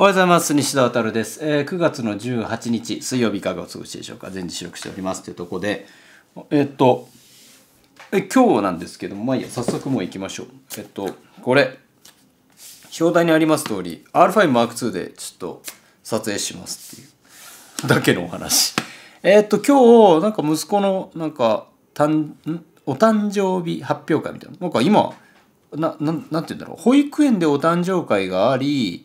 おはようございます。西田渉です。えー、9月の18日、水曜日いかがお過ごしでしょうか。全日収録しております。というとこで、えっと、え今日なんですけども、まあいいや、早速もう行きましょう。えっと、これ、表題にあります通り、R5M2 でちょっと撮影しますっていうだけのお話。えっと、今日、なんか息子の、なんか、たんお誕生日発表会みたいな。なんか今、な、ななんて言うんだろう。保育園でお誕生会があり、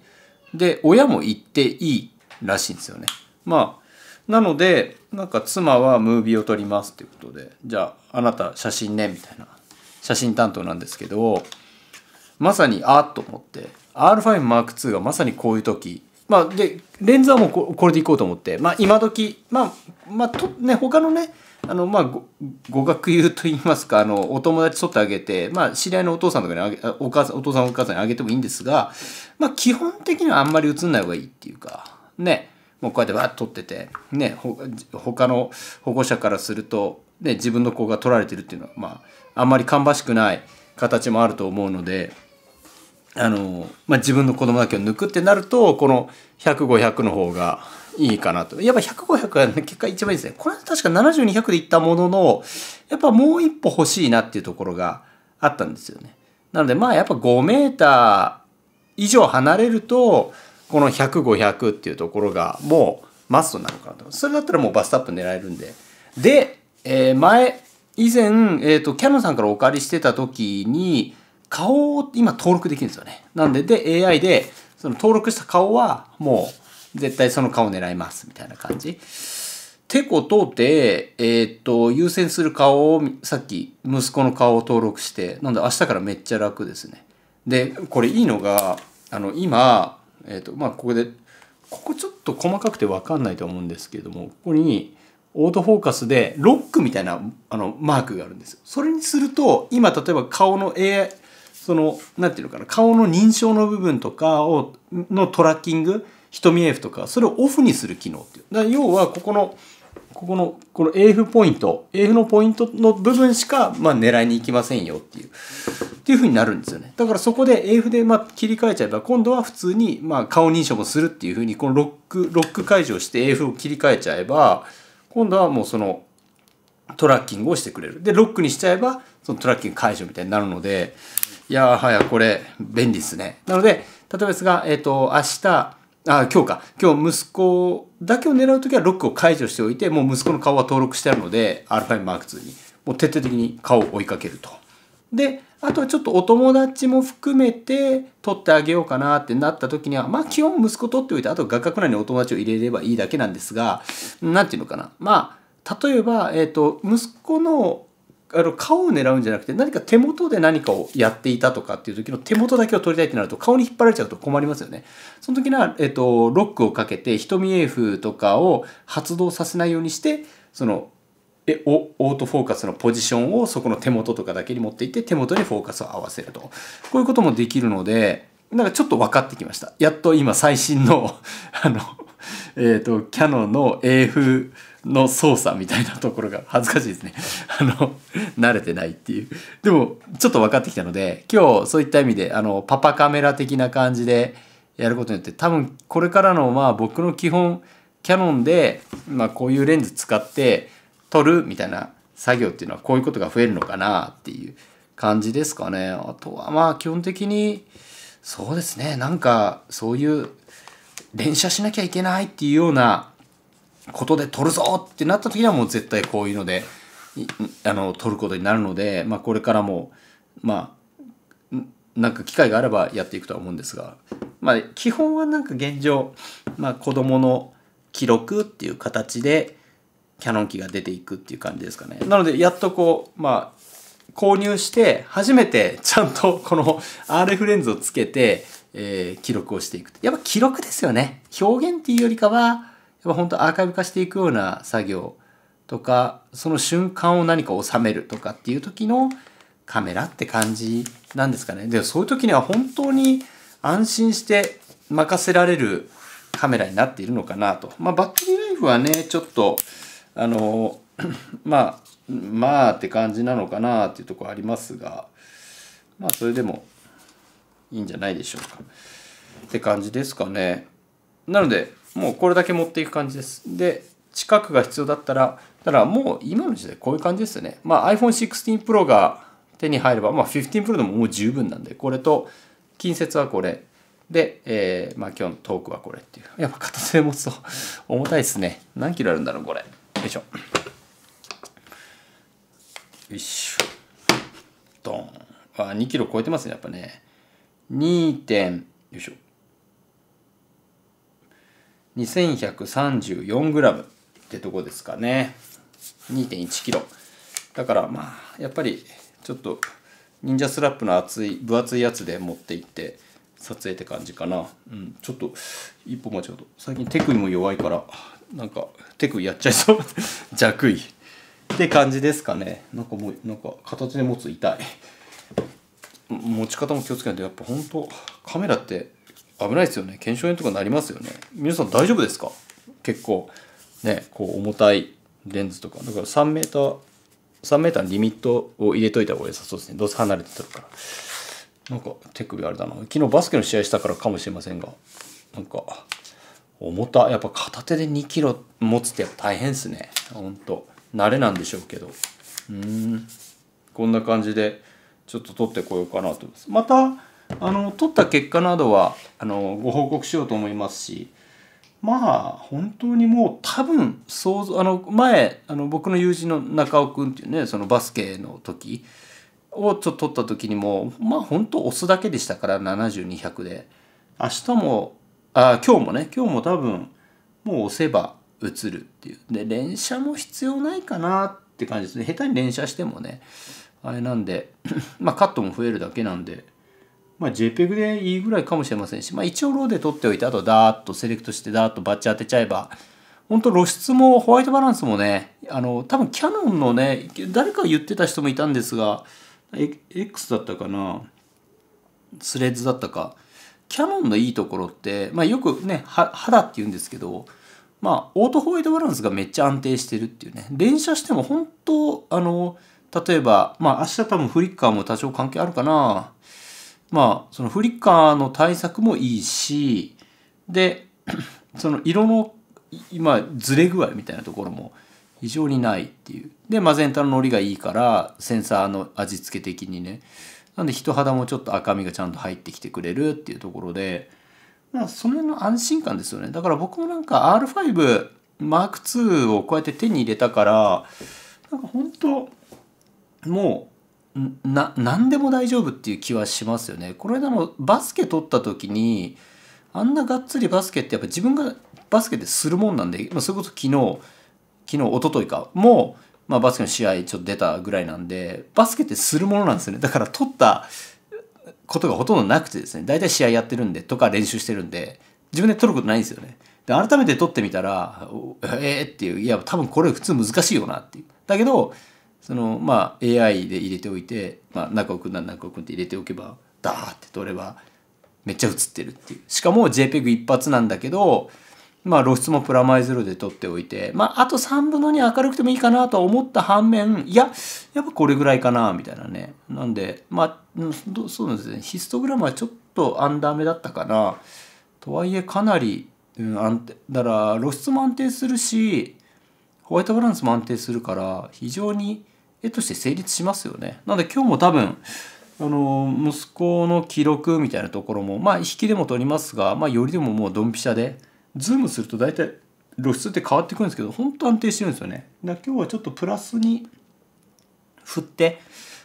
で、親も行っていいらしいんですよね。まあ、なので、なんか妻はムービーを撮りますっていうことで、じゃああなた写真ね、みたいな。写真担当なんですけど、まさにあっと思って、R5M2 がまさにこういう時、まあ、でレンズはもうこれでいこうと思って、まあ、今時まあまあとね他のねあのまあ語学友といいますかあのお友達取ってあげて、まあ、知り合いのお父さんとかにあげお母さんお父さんお母さんにあげてもいいんですが、まあ、基本的にはあんまり映んない方がいいっていうかねもうこうやってわっと撮っててねほ他の保護者からすると、ね、自分の子が撮られてるっていうのは、まあ、あんまり芳しくない形もあると思うので。あの、まあ、自分の子供だけを抜くってなると、この100、500の方がいいかなと。やっぱ100、500が結果一番いいですね。これは確か70、200でいったものの、やっぱもう一歩欲しいなっていうところがあったんですよね。なので、まあやっぱ5メーター以上離れると、この100、500っていうところがもうマストなのかなと。それだったらもうバストアップ狙えるんで。で、えー、前、以前、えっ、ー、と、キャノンさんからお借りしてた時に、顔を今登録できるんですよね。なんで、で、AI で、その登録した顔は、もう、絶対その顔を狙います、みたいな感じ。てことで、えー、っと、優先する顔を、さっき、息子の顔を登録して、なんで明日からめっちゃ楽ですね。で、これいいのが、あの、今、えー、っと、まあ、ここで、ここちょっと細かくてわかんないと思うんですけれども、ここに、オートフォーカスでロックみたいなあのマークがあるんですそれにすると今例えば顔の AI その何て言うのかな顔の認証の部分とかをのトラッキング瞳 AF とかそれをオフにする機能っていうだ要はここのここのこの AF ポイント AF のポイントの部分しか、まあ、狙いに行きませんよっていうっていう風になるんですよねだからそこで AF で、まあ、切り替えちゃえば今度は普通に、まあ、顔認証もするっていう風にこのロックロック解除して AF を切り替えちゃえば今度はもうそのトラッキングをしてくれるでロックにしちゃえばそのトラッキング解除みたいになるのでいやはやこれ便利ですね。なので、例えばですが、えっ、ー、と、明日、あ、今日か。今日息子だけを狙うときはロックを解除しておいて、もう息子の顔は登録してあるので、α マーク2に、もう徹底的に顔を追いかけると。で、あとはちょっとお友達も含めて取ってあげようかなってなった時には、まあ基本息子取っておいて、あと画角内にお友達を入れればいいだけなんですが、何て言うのかな。まあ、例えば、えっ、ー、と、息子のあの顔を狙うんじゃなくて何か手元で何かをやっていたとかっていう時の手元だけを取りたいってなると顔に引っ張られちゃうと困りますよね。その時な、えっと、ロックをかけて瞳英フとかを発動させないようにしてそのえオートフォーカスのポジションをそこの手元とかだけに持っていって手元にフォーカスを合わせるとこういうこともできるのでなんかちょっと分かってきましたやっと今最新の あの えっ、ー、と、キャノンの AF の操作みたいなところが恥ずかしいですね。あの、慣れてないっていう。でも、ちょっと分かってきたので、今日そういった意味で、あの、パパカメラ的な感じでやることによって、多分これからの、まあ僕の基本、キャノンで、まあこういうレンズ使って撮るみたいな作業っていうのはこういうことが増えるのかなっていう感じですかね。あとはまあ基本的に、そうですね、なんかそういう、連射しなきゃいけないっていうようなことで取るぞってなった時にはもう絶対こういうのであの撮ることになるので、まあ、これからもまあなんか機会があればやっていくとは思うんですが、まあ、基本はなんか現状、まあ、子どもの記録っていう形でキャノン機が出ていくっていう感じですかね。なのでやっとこう、まあ、購入して初めてちゃんとこの RF レンズをつけてえー、記録をしていく。やっぱ記録ですよね。表現っていうよりかは、やっぱ本当アーカイブ化していくような作業とか、その瞬間を何か収めるとかっていう時のカメラって感じなんですかね。でもそういう時には本当に安心して任せられるカメラになっているのかなと。まあバッテリーライフはね、ちょっと、あの、まあ、まあって感じなのかなっていうとこありますが、まあそれでもいいんじゃないでしょうか。って感じですかね。なのでもうこれだけ持っていく感じです。で近くが必要だったらだからもう今の時代こういう感じですよね。まあ、iPhone16 Pro が手に入れば、まあ、15 Pro でももう十分なんでこれと近接はこれで、えーまあ、今日のトークはこれっていうやっぱ片手で持つと重たいですね何キロあるんだろうこれよいしょよいしょドンあ2キロ超えてますねやっぱね2点よいしょ 2134g ってとこですかね 2.1kg だからまあやっぱりちょっと忍者スラップの厚い分厚いやつで持っていって撮影って感じかなうんちょっと一歩間違うと最近手首も弱いからなんか手首やっちゃいそう 弱いって感じですかねなんかもうなんか片手で持つ痛い持ち方も気をつけないとやっぱ本当カメラって危ないですよね腱鞘炎とかなりますよね皆さん大丈夫ですか結構ねこう重たいレンズとかだから 3m 3 m のリミットを入れといた方が良さそうですねどうせ離れてるからなんか手首あれだな昨日バスケの試合したからかもしれませんがなんか重たやっぱ片手で2キロ持つってやっぱ大変ですねほんと慣れなんでしょうけどうんこんな感じでちょっと取ってこようかなと思います。またあの取った結果などはあのご報告しようと思いますしまあ本当にもう多分想像あの前あの僕の友人の中尾君っていうねそのバスケの時をちょっと取った時にもまあ本当押すだけでしたから70200で明日もあ今日もね今日も多分もう押せば映るっていうで連射も必要ないかなって感じですね下手に連射してもねあれなんで まあカットも増えるだけなんで、まあ、JPEG でいいぐらいかもしれませんし、まあ、一応ローで撮っておいてあとダーッとセレクトしてダーッとバッチ当てちゃえば本当露出もホワイトバランスもねあの多分キャノンのね誰か言ってた人もいたんですが X だったかなスレッズだったかキャノンのいいところって、まあ、よくね肌って言うんですけどまあオートホワイトバランスがめっちゃ安定してるっていうね連写しても本当あの例えば、まあ明日多分フリッカーも多少関係あるかな。まあそのフリッカーの対策もいいし、で、その色の今ずれ具合みたいなところも非常にないっていう。で、マゼンタののりがいいから、センサーの味付け的にね。なんで人肌もちょっと赤みがちゃんと入ってきてくれるっていうところで、まあ、その辺の安心感ですよね。だから僕もなんか R5、Mark II をこうやって手に入れたから、なんか本当もうな何でも大丈夫っていう気はしますよね。この間のバスケ取った時にあんながっつりバスケってやっぱ自分がバスケってするもんなんで、まあ、それこそ昨日昨日と昨日かもう、まあ、バスケの試合ちょっと出たぐらいなんでバスケってするものなんですよねだから取ったことがほとんどなくてですね大体試合やってるんでとか練習してるんで自分で取ることないんですよねで改めて取ってみたらええー、っていういや多分これ普通難しいよなっていうだけどそのまあ AI で入れておいて、まあ、中尾くんな中尾くんって入れておけばダーって撮ればめっちゃ映ってるっていうしかも JPEG 一発なんだけどまあ露出もプラマイゼロで撮っておいてまああと3分の2明るくてもいいかなと思った反面いややっぱこれぐらいかなみたいなねなんでまあそうなんですねヒストグラムはちょっとアンダー目だったかなとはいえかなり、うん、安定だから露出も安定するしホワイトバランスも安定するから非常に絵として成立しますよね。なので今日も多分あの息子の記録みたいなところもまあ引きでも撮りますが、まあ、よりでももうドンピシャでズームすると大体露出って変わってくるんですけど本当安定してるんですよね。だ今日はちょっとプラスに振って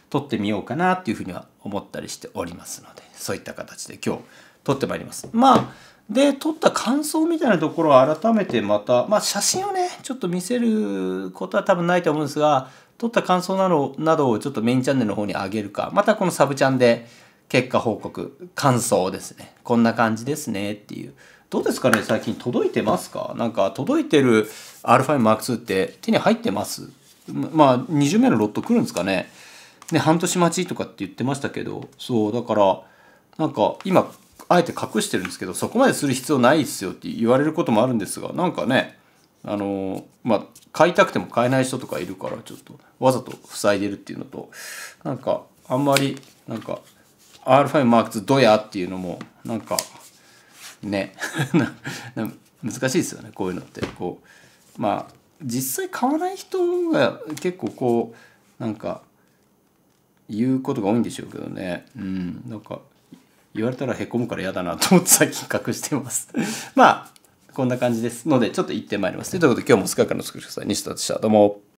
撮ってみようかなっていうふうには思ったりしておりますのでそういった形で今日撮ってまいります。まあで撮った感想みたいなところを改めてまた、まあ、写真をねちょっと見せることは多分ないと思うんですが撮った感想などなどをちょっとメインチャンネルの方に上げるか、またこのサブチャンで結果報告、感想ですね。こんな感じですねっていう。どうですかね最近届いてますかなんか届いてる α5M2 って手に入ってますまあ20名のロット来るんですかねね半年待ちとかって言ってましたけどそうだからなんか今あえて隠してるんですけどそこまでする必要ないっすよって言われることもあるんですがなんかねあのまあ買いたくても買えない人とかいるからちょっとわざと塞いでるっていうのとなんかあんまりなんか R5M2 ドヤっていうのもなんかね 難しいですよねこういうのってこうまあ実際買わない人が結構こうなんか言うことが多いんでしょうけどねうんなんか言われたらへこむから嫌だなと思って最近隠してます まあこんな感じですので、ちょっと行ってまいります。ということで、今日もスカーカの作り方、西田でした。どうも。